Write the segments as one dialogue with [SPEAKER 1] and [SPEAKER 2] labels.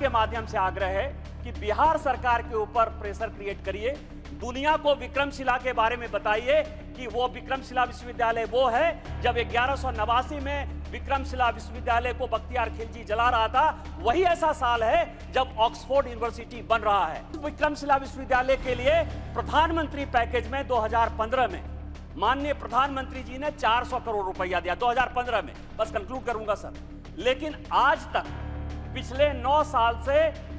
[SPEAKER 1] के माध्यम से आग्रह है कि बिहार सरकार के ऊपर प्रेशर क्रिएट करिए दुनिया को विक्रमशिला के बारे में बताइए कि वो विक्रमशिला विश्वविद्यालय वो है जब ग्यारह नवासी में विक्रमशिला विश्वविद्यालय को बख्तियार खिलजी जला रहा था वही ऐसा साल है जब ऑक्सफोर्ड यूनिवर्सिटी बन रहा है विक्रमशिला विश्वविद्यालय के लिए प्रधानमंत्री पैकेज में दो में माननीय प्रधानमंत्री जी ने 400 करोड़ रुपया दिया 2015 में बस कंक्लूड करूंगा सर लेकिन आज तक पिछले नौ साल से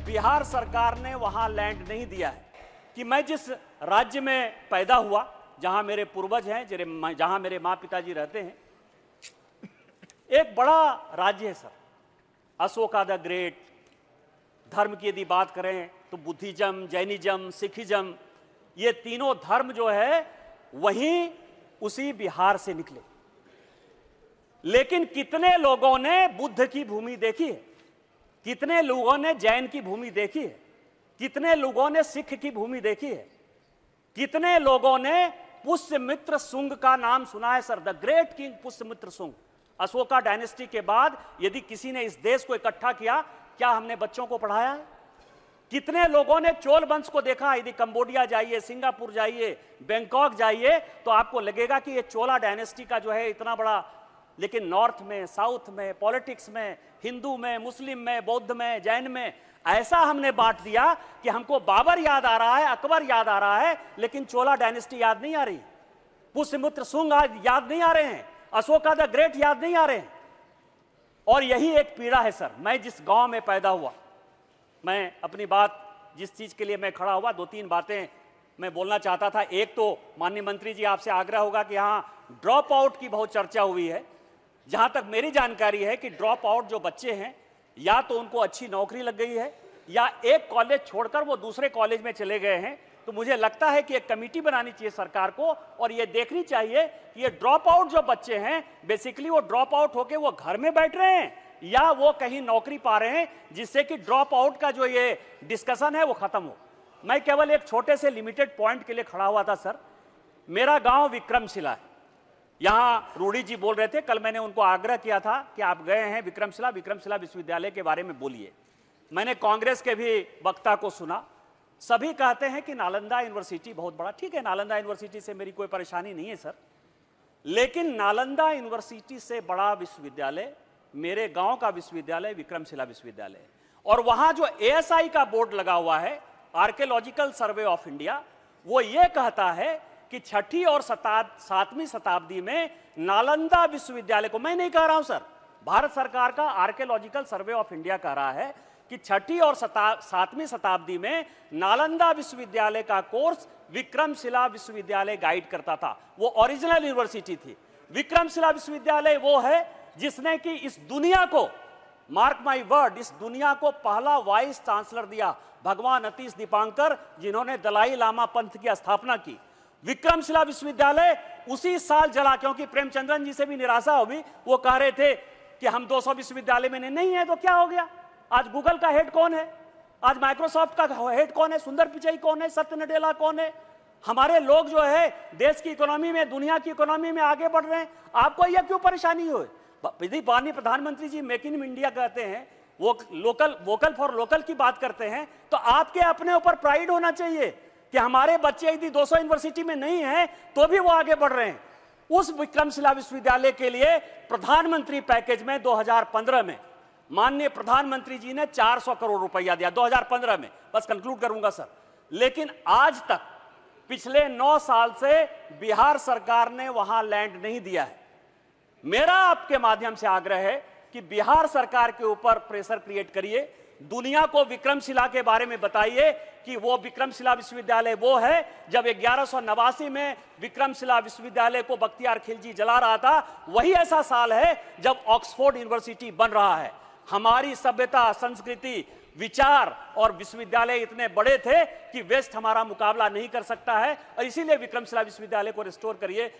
[SPEAKER 1] बिहार सरकार ने वहां लैंड नहीं दिया है कि मैं जिस राज्य में पैदा हुआ जहां मेरे पूर्वज हैं जहां मेरे माँ पिताजी रहते हैं एक बड़ा राज्य है सर अशोका द ग्रेट धर्म की यदि बात करें तो बुद्धिज्म जैनिज्म सिखिज्म ये तीनों धर्म जो है वहीं उसी बिहार से निकले लेकिन कितने लोगों ने बुद्ध की भूमि देखी है कितने लोगों ने जैन की भूमि देखी है कितने लोगों ने सिख की भूमि देखी है कितने लोगों ने पुष्यमित्र सुंग का नाम सुना है sir the great king Pushyamitra Sunga Ashoka dynasty के बाद यदि किसी ने इस देश को इकट्ठा किया क्या हमने बच्चों को पढ़ाया है कितने लोगों ने चोल वंश को देखा यदि कंबोडिया जाइए सिंगापुर जाइए बैंकॉक जाइए तो आपको लगेगा कि ये चोला डायनेस्टी का जो है इतना बड़ा लेकिन नॉर्थ में साउथ में पॉलिटिक्स में हिंदू में मुस्लिम में बौद्ध में जैन में ऐसा हमने बांट दिया कि हमको बाबर याद आ रहा है अकबर याद आ रहा है लेकिन चोला डायनेस्टी याद नहीं आ रही पुष्यमित्र सुंग याद नहीं आ रहे हैं अशोका द ग्रेट याद नहीं आ रहे हैं और यही एक पीड़ा है सर मैं जिस गांव में पैदा हुआ मैं अपनी बात जिस चीज के लिए मैं खड़ा हुआ दो तीन बातें मैं बोलना चाहता था एक तो माननीय मंत्री जी आपसे आग्रह होगा कि यहाँ ड्रॉप आउट की बहुत चर्चा हुई है जहां तक मेरी जानकारी है कि ड्रॉप आउट जो बच्चे हैं या तो उनको अच्छी नौकरी लग गई है या एक कॉलेज छोड़कर वो दूसरे कॉलेज में चले गए हैं तो मुझे लगता है कि एक कमेटी बनानी चाहिए सरकार को और ये देखनी चाहिए कि ये ड्रॉप आउट जो बच्चे हैं बेसिकली वो ड्रॉप आउट होके वो घर में बैठ रहे हैं या वो कहीं नौकरी पा रहे हैं जिससे कि ड्रॉप आउट का जो ये डिस्कशन है वो खत्म हो मैं केवल एक छोटे से लिमिटेड पॉइंट के लिए खड़ा हुआ था सर मेरा गांव विक्रमशिला है यहाँ रूढ़ी जी बोल रहे थे कल मैंने उनको आग्रह किया था कि आप गए हैं विक्रमशिला विक्रमशिला विश्वविद्यालय के बारे में बोलिए मैंने कांग्रेस के भी वक्ता को सुना सभी कहते हैं कि नालंदा यूनिवर्सिटी बहुत बड़ा ठीक है नालंदा यूनिवर्सिटी से मेरी कोई परेशानी नहीं है सर लेकिन नालंदा यूनिवर्सिटी से बड़ा विश्वविद्यालय मेरे गांव का विश्वविद्यालय विक्रमशिला विश्वविद्यालय और वहां जो एएसआई का बोर्ड लगा हुआ है आर्कियोलॉजिकल सर्वे ऑफ इंडिया वो ये कहता है कि छठी और सातवीं शताब्दी में नालंदा विश्वविद्यालय को मैं नहीं कह रहा हूं सर भारत सरकार का आर्कियोलॉजिकल सर्वे ऑफ इंडिया कह रहा है कि छठी और सातवीं शताब्दी में नालंदा विश्वविद्यालय का कोर्स विक्रमशिला विश्वविद्यालय गाइड करता था वो ओरिजिनल यूनिवर्सिटी थी विक्रमशिला विश्वविद्यालय वो है जिसने कि इस दुनिया को मार्क माई वर्ड इस दुनिया को पहला वाइस चांसलर दिया भगवान अतीश दीपांकर जिन्होंने दलाई लामा पंथ की स्थापना की विक्रमशिला विश्वविद्यालय उसी साल जला क्योंकि प्रेमचंद्रन जी से भी निराशा होगी वो कह रहे थे कि हम 200 विश्वविद्यालय में नहीं है तो क्या हो गया आज गूगल का हेड कौन है आज माइक्रोसॉफ्ट का हेड कौन है सुंदर पिचाई कौन है सत्य नडेला कौन है हमारे लोग जो है देश की इकोनॉमी में दुनिया की इकोनॉमी में आगे बढ़ रहे हैं आपको यह क्यों परेशानी हो यदि माननीय प्रधानमंत्री जी मेक इन इंडिया कहते हैं वो लोकल वोकल फॉर लोकल की बात करते हैं तो आपके अपने ऊपर प्राइड होना चाहिए कि हमारे बच्चे यदि 200 यूनिवर्सिटी में नहीं है तो भी वो आगे बढ़ रहे हैं उस विक्रमशिला विश्वविद्यालय के लिए प्रधानमंत्री पैकेज में 2015 में माननीय प्रधानमंत्री जी ने 400 करोड़ रुपया दिया 2015 में बस कंक्लूड करूंगा सर लेकिन आज तक पिछले नौ साल से बिहार सरकार ने वहां लैंड नहीं दिया है मेरा आपके माध्यम से आग्रह है कि बिहार सरकार के ऊपर प्रेशर क्रिएट करिए दुनिया को विक्रमशिला के बारे में बताइए कि वो विक्रमशिला विश्वविद्यालय वो है जब ग्यारह में विक्रमशिला विश्वविद्यालय को बख्तियार खिलजी जला रहा था वही ऐसा साल है जब ऑक्सफोर्ड यूनिवर्सिटी बन रहा है हमारी सभ्यता संस्कृति विचार और विश्वविद्यालय इतने बड़े थे कि वेस्ट हमारा मुकाबला नहीं कर सकता है और इसीलिए विक्रमशिला विश्वविद्यालय को रिस्टोर करिए